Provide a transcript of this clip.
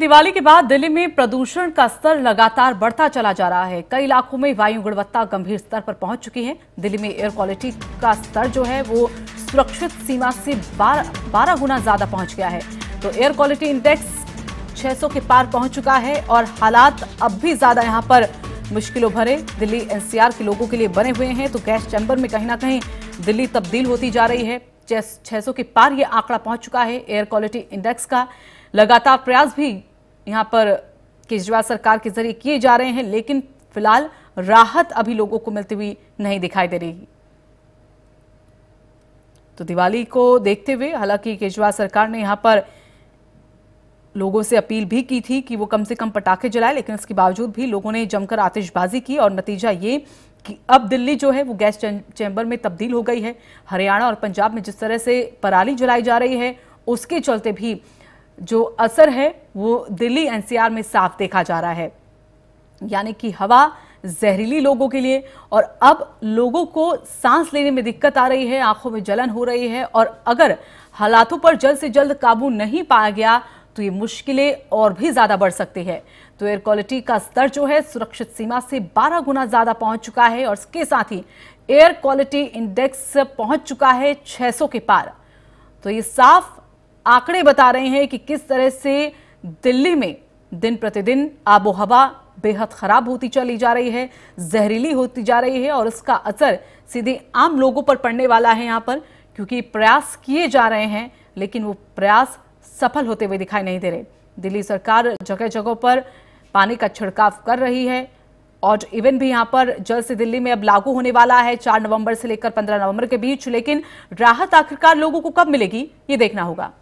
दिवाली के बाद दिल्ली में प्रदूषण का स्तर लगातार बढ़ता चला जा रहा है कई इलाकों में वायु गुणवत्ता गंभीर स्तर पर पहुंच चुकी है दिल्ली में एयर क्वालिटी का स्तर जो है वो सुरक्षित सीमा से बारह गुना ज्यादा पहुंच गया है तो एयर क्वालिटी इंडेक्स 600 के पार पहुंच चुका है और हालात अब भी ज्यादा यहाँ पर मुश्किलों भरे दिल्ली एनसीआर के लोगों के लिए बने हुए हैं तो गैस चैम्बर में कहीं ना कहीं दिल्ली तब्दील होती जा रही है छह के पार ये आंकड़ा पहुंच चुका है एयर क्वालिटी इंडेक्स का लगातार प्रयास भी यहां पर केजरीवाल सरकार के जरिए किए जा रहे हैं लेकिन फिलहाल राहत अभी लोगों को मिलती हुई नहीं दिखाई दे रही तो दिवाली को देखते हुए हालांकि केजरीवाल सरकार ने यहाँ पर लोगों से अपील भी की थी कि वो कम से कम पटाखे जलाए लेकिन इसके बावजूद भी लोगों ने जमकर आतिशबाजी की और नतीजा ये कि अब दिल्ली जो है वो गैस चैम्बर में तब्दील हो गई है हरियाणा और पंजाब में जिस तरह से पराली जलाई जा रही है उसके चलते भी जो असर है वो दिल्ली एनसीआर में साफ देखा जा रहा है यानी कि हवा जहरीली लोगों के लिए और अब लोगों को सांस लेने में दिक्कत आ रही है आंखों में जलन हो रही है और अगर हालातों पर जल्द से जल्द काबू नहीं पाया गया तो ये मुश्किलें और भी ज़्यादा बढ़ सकती है तो एयर क्वालिटी का स्तर जो है सुरक्षित सीमा से 12 गुना ज़्यादा पहुंच चुका है और इसके साथ ही एयर क्वालिटी इंडेक्स पहुंच चुका है 600 के पार तो ये साफ आंकड़े बता रहे हैं कि किस तरह से दिल्ली में दिन प्रतिदिन आबोहवा बेहद खराब होती चली जा रही है जहरीली होती जा रही है और इसका असर सीधे आम लोगों पर पड़ने वाला है यहाँ पर क्योंकि प्रयास किए जा रहे हैं लेकिन वो प्रयास सफल होते हुए दिखाई नहीं दे रहे दिल्ली सरकार जगह जगह पर पानी का छिड़काव कर रही है और इवन भी यहाँ पर जल्द से दिल्ली में अब लागू होने वाला है चार नवंबर से लेकर पंद्रह नवंबर के बीच लेकिन राहत आखिरकार लोगों को कब मिलेगी ये देखना होगा